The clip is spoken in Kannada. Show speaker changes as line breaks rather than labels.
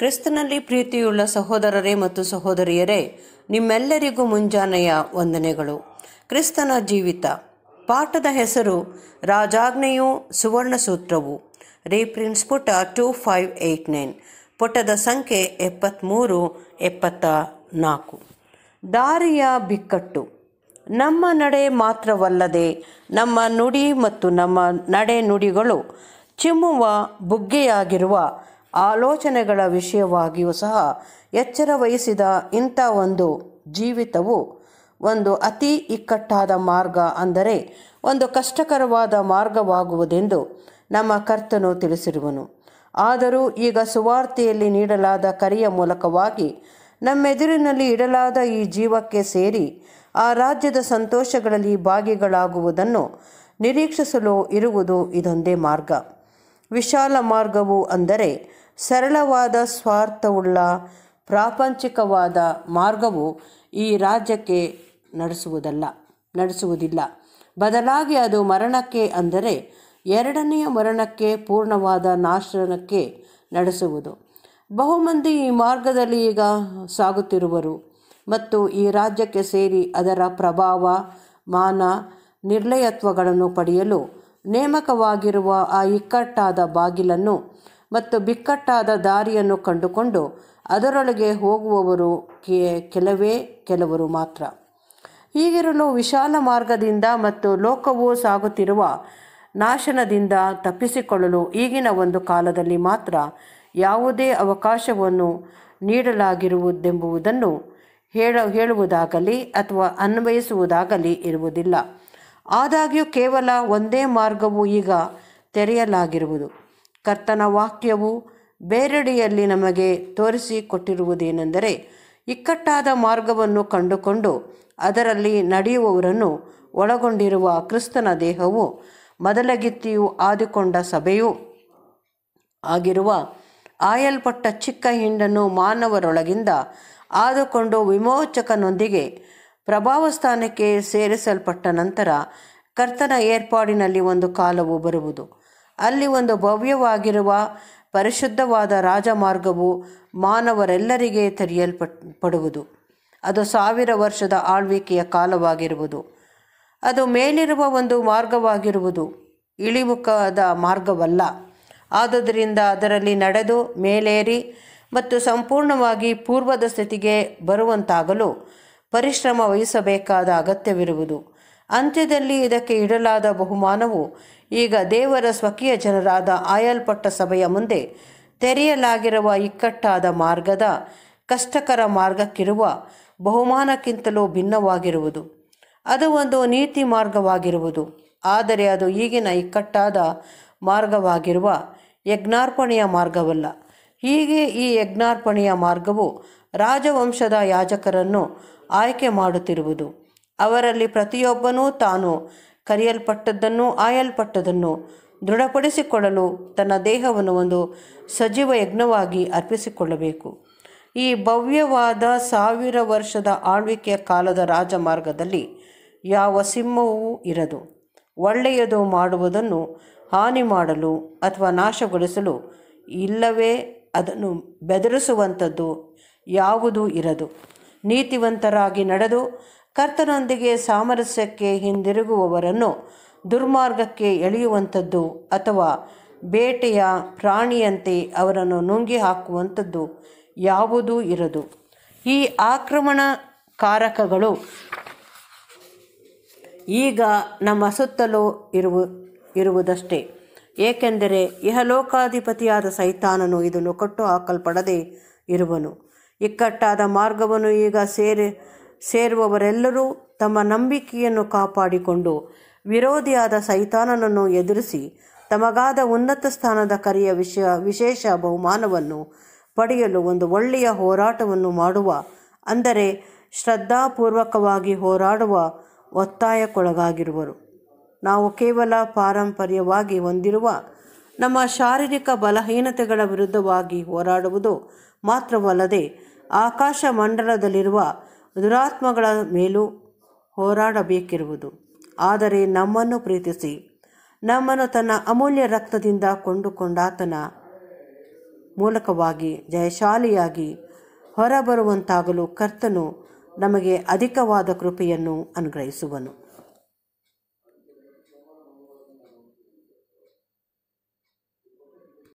ಕ್ರಿಸ್ತನಲ್ಲಿ ಪ್ರೀತಿಯುಳ್ಳ ಸಹೋದರರೇ ಮತ್ತು ಸಹೋದರಿಯರೇ ನಿಮ್ಮೆಲ್ಲರಿಗೂ ಮುಂಜಾನೆಯ ವಂದನೆಗಳು ಕ್ರಿಸ್ತನ ಜೀವಿತ ಪಾಠದ ಹೆಸರು ರಾಜಾಜ್ಞೆಯು ಸುವರ್ಣ ಸೂತ್ರವು ರೀಪ್ರಿನ್ಸ್ ಪುಟ ಟೂ ಫೈವ್ ಏಯ್ಟ್ ನೈನ್ ಪುಟದ ಸಂಖ್ಯೆ ಎಪ್ಪತ್ತ್ಮೂರು ಎಪ್ಪತ್ತ ನಾಲ್ಕು ದಾರಿಯ ಬಿಕ್ಕಟ್ಟು ನಮ್ಮ ನಡೆ ಮಾತ್ರವಲ್ಲದೆ ನಮ್ಮ ನುಡಿ ಮತ್ತು ನಮ್ಮ ನಡೆ ನುಡಿಗಳು ಚಿಮ್ಮುವ ಬುಗ್ಗೆಯಾಗಿರುವ ಆಲೋಚನೆಗಳ ವಿಷಯವಾಗಿಯೂ ಸಹ ಎಚ್ಚರ ವಹಿಸಿದ ಇಂಥ ಒಂದು ಜೀವಿತವು ಒಂದು ಅತಿ ಇಕ್ಕಟ್ಟಾದ ಮಾರ್ಗ ಅಂದರೆ ಒಂದು ಕಷ್ಟಕರವಾದ ಮಾರ್ಗವಾಗುವುದೆಂದು ನಮ್ಮ ಕರ್ತನು ತಿಳಿಸಿರುವನು ಆದರೂ ಈಗ ಸುವಾರ್ತೆಯಲ್ಲಿ ನೀಡಲಾದ ಕರೆಯ ಮೂಲಕವಾಗಿ ನಮ್ಮೆದುರಿನಲ್ಲಿ ಇಡಲಾದ ಈ ಜೀವಕ್ಕೆ ಸೇರಿ ಆ ರಾಜ್ಯದ ಸಂತೋಷಗಳಲ್ಲಿ ಭಾಗಿಗಳಾಗುವುದನ್ನು ನಿರೀಕ್ಷಿಸಲು ಇರುವುದು ಇದೊಂದೇ ಮಾರ್ಗ ವಿಶಾಲ ಮಾರ್ಗವು ಅಂದರೆ ಸರಳವಾದ ಸ್ವಾರ್ಥವುಳ್ಳ ಪ್ರಾಪಂಚಿಕವಾದ ಮಾರ್ಗವು ಈ ರಾಜ್ಯಕ್ಕೆ ನಡೆಸುವುದಲ್ಲ ನಡೆಸುವುದಿಲ್ಲ ಬದಲಾಗಿ ಅದು ಮರಣಕ್ಕೆ ಅಂದರೆ ಎರಡನೆಯ ಮರಣಕ್ಕೆ ಪೂರ್ಣವಾದ ನಾಶನಕ್ಕೆ ನಡೆಸುವುದು ಬಹುಮಂದಿ ಈ ಮಾರ್ಗದಲ್ಲಿ ಈಗ ಸಾಗುತ್ತಿರುವರು ಮತ್ತು ಈ ರಾಜ್ಯಕ್ಕೆ ಸೇರಿ ಅದರ ಪ್ರಭಾವ ಮಾನ ನಿರ್ಲಯತ್ವಗಳನ್ನು ಪಡೆಯಲು ನೇಮಕವಾಗಿರುವ ಆ ಇಕ್ಕಟ್ಟಾದ ಬಾಗಿಲನ್ನು ಮತ್ತು ಬಿಕ್ಕಟ್ಟಾದ ದಾರಿಯನ್ನು ಕಂಡುಕೊಂಡು ಅದರೊಳಗೆ ಹೋಗುವವರು ಕೆಲವೇ ಕೆಲವರು ಮಾತ್ರ ಹೀಗಿರಲು ವಿಶಾಲ ಮಾರ್ಗದಿಂದ ಮತ್ತು ಲೋಕವು ಸಾಗುತ್ತಿರುವ ನಾಶನದಿಂದ ತಪ್ಪಿಸಿಕೊಳ್ಳಲು ಈಗಿನ ಒಂದು ಕಾಲದಲ್ಲಿ ಮಾತ್ರ ಯಾವುದೇ ಅವಕಾಶವನ್ನು ನೀಡಲಾಗಿರುವುದೆಂಬುದನ್ನು ಹೇಳ ಹೇಳುವುದಾಗಲಿ ಅಥವಾ ಅನ್ವಯಿಸುವುದಾಗಲಿ ಇರುವುದಿಲ್ಲ ಆದಾಗ್ಯೂ ಕೇವಲ ಒಂದೇ ಮಾರ್ಗವು ಈಗ ತೆರೆಯಲಾಗಿರುವುದು ಕರ್ತನ ವಾಕ್ಯವು ಬೇರೆಡೆಯಲ್ಲಿ ನಮಗೆ ತೋರಿಸಿ ಕೊಟ್ಟಿರುವುದೇನೆಂದರೆ ಇಕ್ಕಟ್ಟಾದ ಮಾರ್ಗವನ್ನು ಕಂಡುಕೊಂಡು ಅದರಲ್ಲಿ ನಡೆಯುವವರನ್ನು ಒಳಗೊಂಡಿರುವ ಕ್ರಿಸ್ತನ ದೇಹವು ಮೊದಲಗಿತ್ತಿಯು ಆದುಕೊಂಡ ಸಭೆಯು ಆಗಿರುವ ಆಯಲ್ಪಟ್ಟ ಚಿಕ್ಕ ಹಿಂಡನ್ನು ಮಾನವರೊಳಗಿಂದ ಆದುಕೊಂಡು ವಿಮೋಚಕನೊಂದಿಗೆ ಪ್ರಭಾವಸ್ಥಾನಕ್ಕೆ ಸೇರಿಸಲ್ಪಟ್ಟ ನಂತರ ಕರ್ತನ ಏರ್ಪಾಡಿನಲ್ಲಿ ಒಂದು ಕಾಲವು ಬರುವುದು ಅಲ್ಲಿ ಒಂದು ಭವ್ಯವಾಗಿರುವ ಪರಿಶುದ್ಧವಾದ ರಾಜಮಾರ್ಗವು ಮಾನವರೆಲ್ಲರಿಗೆ ತೆರೆಯಲ್ಪಟ್ ಪಡುವುದು ಅದು ಸಾವಿರ ವರ್ಷದ ಆಳ್ವಿಕೆಯ ಕಾಲವಾಗಿರುವುದು ಅದು ಮೇಲಿರುವ ಒಂದು ಮಾರ್ಗವಾಗಿರುವುದು ಇಳಿಮುಖದ ಮಾರ್ಗವಲ್ಲ ಆದುದರಿಂದ ಅದರಲ್ಲಿ ನಡೆದು ಮೇಲೇರಿ ಮತ್ತು ಸಂಪೂರ್ಣವಾಗಿ ಪೂರ್ವದ ಸ್ಥಿತಿಗೆ ಬರುವಂತಾಗಲು ಪರಿಶ್ರಮ ವಹಿಸಬೇಕಾದ ಅಗತ್ಯವಿರುವುದು ಅಂತ್ಯದಲ್ಲಿ ಇದಕ್ಕೆ ಇಡಲಾದ ಬಹುಮಾನವು ಈಗ ದೇವರ ಸ್ವಕೀಯ ಜನರಾದ ಆಯಲ್ಪಟ್ಟ ಸಭೆಯ ಮುಂದೆ ತೆರೆಯಲಾಗಿರುವ ಇಕ್ಕಟ್ಟಾದ ಮಾರ್ಗದ ಕಷ್ಟಕರ ಮಾರ್ಗಕ್ಕಿರುವ ಬಹುಮಾನಕ್ಕಿಂತಲೂ ಭಿನ್ನವಾಗಿರುವುದು ಅದು ಒಂದು ನೀತಿ ಮಾರ್ಗವಾಗಿರುವುದು ಆದರೆ ಅದು ಈಗಿನ ಇಕ್ಕಟ್ಟಾದ ಮಾರ್ಗವಾಗಿರುವ ಯಜ್ಞಾರ್ಪಣೆಯ ಮಾರ್ಗವಲ್ಲ ಹೀಗೆ ಈ ಯಜ್ಞಾರ್ಪಣೆಯ ಮಾರ್ಗವು ರಾಜವಂಶದ ಯಾಜಕರನ್ನು ಆಯ್ಕೆ ಮಾಡುತ್ತಿರುವುದು ಅವರಲ್ಲಿ ಪ್ರತಿಯೊಬ್ಬನೂ ತಾನು ಕರೆಯಲ್ಪಟ್ಟದ್ದನ್ನು ಆಯಲ್ಪಟ್ಟದನ್ನು ದೃಢಪಡಿಸಿಕೊಳ್ಳಲು ತನ್ನ ದೇಹವನ್ನು ಒಂದು ಸಜೀವ ಯಜ್ಞವಾಗಿ ಅರ್ಪಿಸಿಕೊಳ್ಳಬೇಕು ಈ ಭವ್ಯವಾದ ಸಾವಿರ ವರ್ಷದ ಆಳ್ವಿಕೆಯ ಕಾಲದ ರಾಜಮಾರ್ಗದಲ್ಲಿ ಯಾವ ಸಿಂಹವೂ ಇರದು ಒಳ್ಳೆಯದು ಮಾಡುವುದನ್ನು ಹಾನಿ ಮಾಡಲು ಅಥವಾ ನಾಶಗೊಳಿಸಲು ಇಲ್ಲವೇ ಅದನ್ನು ಬೆದರಿಸುವಂಥದ್ದು ಯಾವುದೂ ಇರದು ನೀತಿವಂತರಾಗಿ ನಡೆದು ಕರ್ತನೊಂದಿಗೆ ಸಾಮರಸ್ಯಕ್ಕೆ ಹಿಂದಿರುಗುವವರನ್ನು ದುರ್ಮಾರ್ಗಕ್ಕೆ ಎಳೆಯುವಂಥದ್ದು ಅಥವಾ ಬೇಟೆಯ ಪ್ರಾಣಿಯಂತೆ ಅವರನ್ನು ನುಂಗಿ ಹಾಕುವಂಥದ್ದು ಯಾವುದೂ ಇರದು ಈ ಆಕ್ರಮಣಕಾರಕಗಳು ಈಗ ನಮ್ಮ ಸುತ್ತಲೂ ಇರುವ ಇರುವುದಷ್ಟೇ ಏಕೆಂದರೆ ಇಹಲೋಕಾಧಿಪತಿಯಾದ ಸೈತಾನನು ಇದನ್ನು ಕಟ್ಟು ಹಾಕಲ್ಪಡದೆ ಇರುವನು ಇಕ್ಕಟ್ಟಾದ ಮಾರ್ಗವನ್ನು ಈಗ ಸೇರಿ ಸೇರುವವರೆಲ್ಲರೂ ತಮ್ಮ ನಂಬಿಕೆಯನ್ನು ಕಾಪಾಡಿಕೊಂಡು ವಿರೋಧಿಯಾದ ಸೈತಾನನನ್ನು ಎದುರಿಸಿ ತಮಗಾದ ಉನ್ನತ ಸ್ಥಾನದ ಕರೆಯ ವಿಷಯ ವಿಶೇಷ ಬಹುಮಾನವನ್ನು ಪಡೆಯಲು ಒಂದು ಒಳ್ಳೆಯ ಹೋರಾಟವನ್ನು ಮಾಡುವ ಅಂದರೆ ಶ್ರದ್ಧಾಪೂರ್ವಕವಾಗಿ ಹೋರಾಡುವ ಒತ್ತಾಯಕ್ಕೊಳಗಾಗಿರುವರು ನಾವು ಕೇವಲ ಪಾರಂಪರ್ಯವಾಗಿ ಹೊಂದಿರುವ ನಮ್ಮ ಶಾರೀರಿಕ ಬಲಹೀನತೆಗಳ ವಿರುದ್ಧವಾಗಿ ಹೋರಾಡುವುದು ಮಾತ್ರವಲ್ಲದೆ ಆಕಾಶ ಮಂಡಲದಲ್ಲಿರುವ ದುರಾತ್ಮಗಳ ಮೇಲೂ ಹೋರಾಡಬೇಕಿರುವುದು ಆದರೆ ನಮ್ಮನ್ನು ಪ್ರೀತಿಸಿ ನಮ್ಮನ್ನು ತನ್ನ ಅಮೂಲ್ಯ ರಕ್ತದಿಂದ ಕೊಂಡುಕೊಂಡಾತನ ಮೂಲಕವಾಗಿ ಜಯಶಾಲಿಯಾಗಿ ಹೊರಬರುವಂತಾಗಲು ಕರ್ತನು ನಮಗೆ ಅಧಿಕವಾದ ಕೃಪೆಯನ್ನು ಅನುಗ್ರಹಿಸುವನು